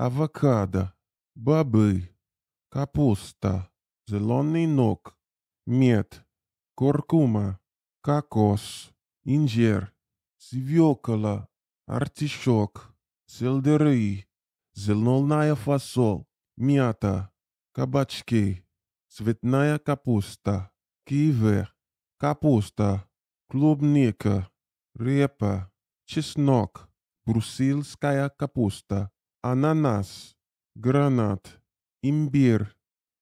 авокадо, бобы, капуста, зеленый ног, мед, куркума, кокос, инжир, свекла, артишок, сельдерей, зеленая фасоль, мята, кабачки, цветная капуста, киви, капуста, клубника, репа, чеснок, брусильская капуста, ананас, гранат, имбирь,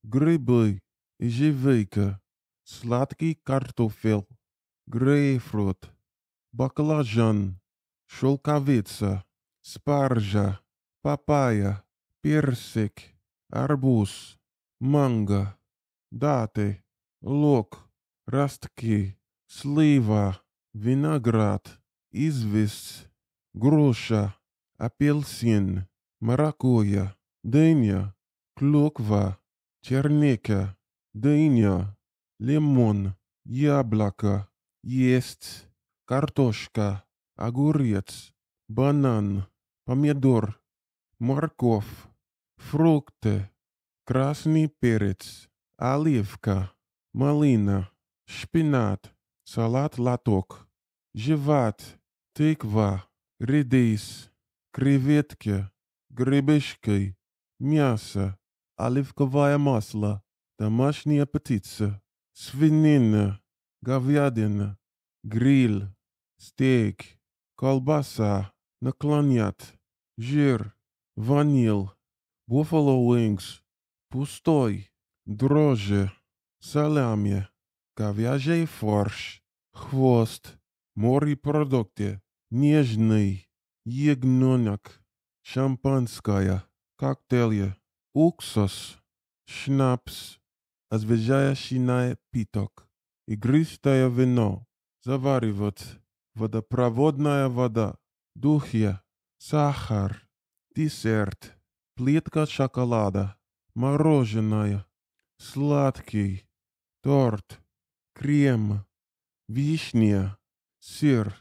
грибы, ежевика, сладкий картофель, грейфрут, баклажан, шелковица, спаржа, папайя, персик, арбуз, манго, даты, лук, ростки, слива, виноград, известь, груша, апельсин маракуя, дыня, клюква, черника, дыня, лимон, яблоко, есть, картошка, огурец, банан, помидор, морковь, фрукты, красный перец, оливка, малина, шпинат, салат лоток, живот, тыква, редис, креветки, гребешкой, мясо, оливковое масло, домашняя птица, свинина, говядина, гриль, стейк, колбаса, наклонят, жир, ваниль, буффало wings, пустой, дрожжи, салями, говяжий форш, хвост, морепродукты, нежный, ягненок шампанское, коктейли, уксус, шнапс, освежающий напиток, игристое вино, заваривать, водопроводная вода, духья, сахар, десерт, плитка шоколада, мороженое, сладкий, торт, крем, вишня, сыр,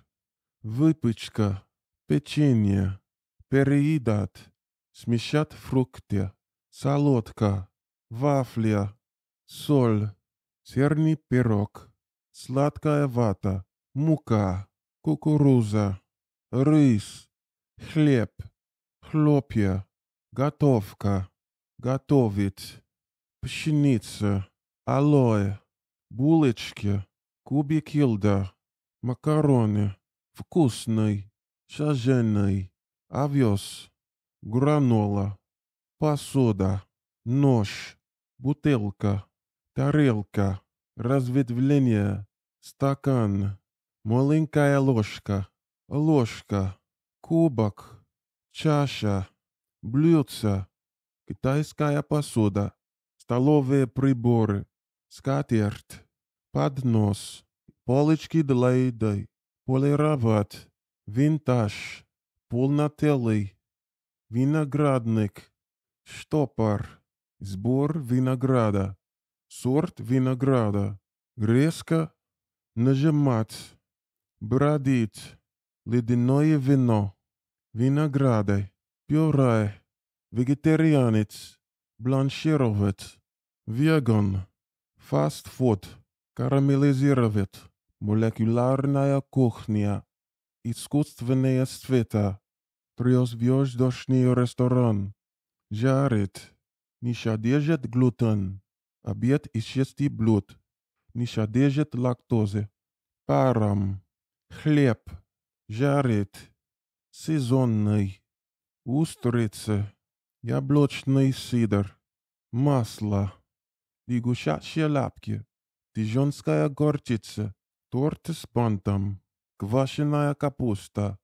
выпечка, печенье переїдать, смішать фрукты, солодка, вафля, соль, серний пирог, сладкая вата, мука, кукуруза, рис, хлеб, хлопья, готовка, готовить, пшеница, алоэ, булочки, кубики льда, макароны, вкусный, шаженный овес, гранола, посуда, нож, бутылка, тарелка, разветвление, стакан, маленькая ложка, ложка, кубок, чаша, блюдце, китайская посуда, столовые приборы, скатерть, поднос, полочки для еды, полировать, винтаж полнотелый, виноградник, штопор, сбор винограда, сорт винограда, резко нажимать, бродить, ледяное вино, винограды, пюре, вегетарианец, бланшировать, веган, фастфуд, карамелизировать, молекулярная кухня, искусственные цвета, Трёзвёж дошний ресторан. Жарит. Не содержит глютен. Обед из шести блюд. Не содержит лактозы. Парам, Хлеб. Жарит. Сезонный. Устрицы. Яблочный сидр. Масло. Лягушачьи лапки. Дижонская горчица. Торт с бантом, Квашеная капуста.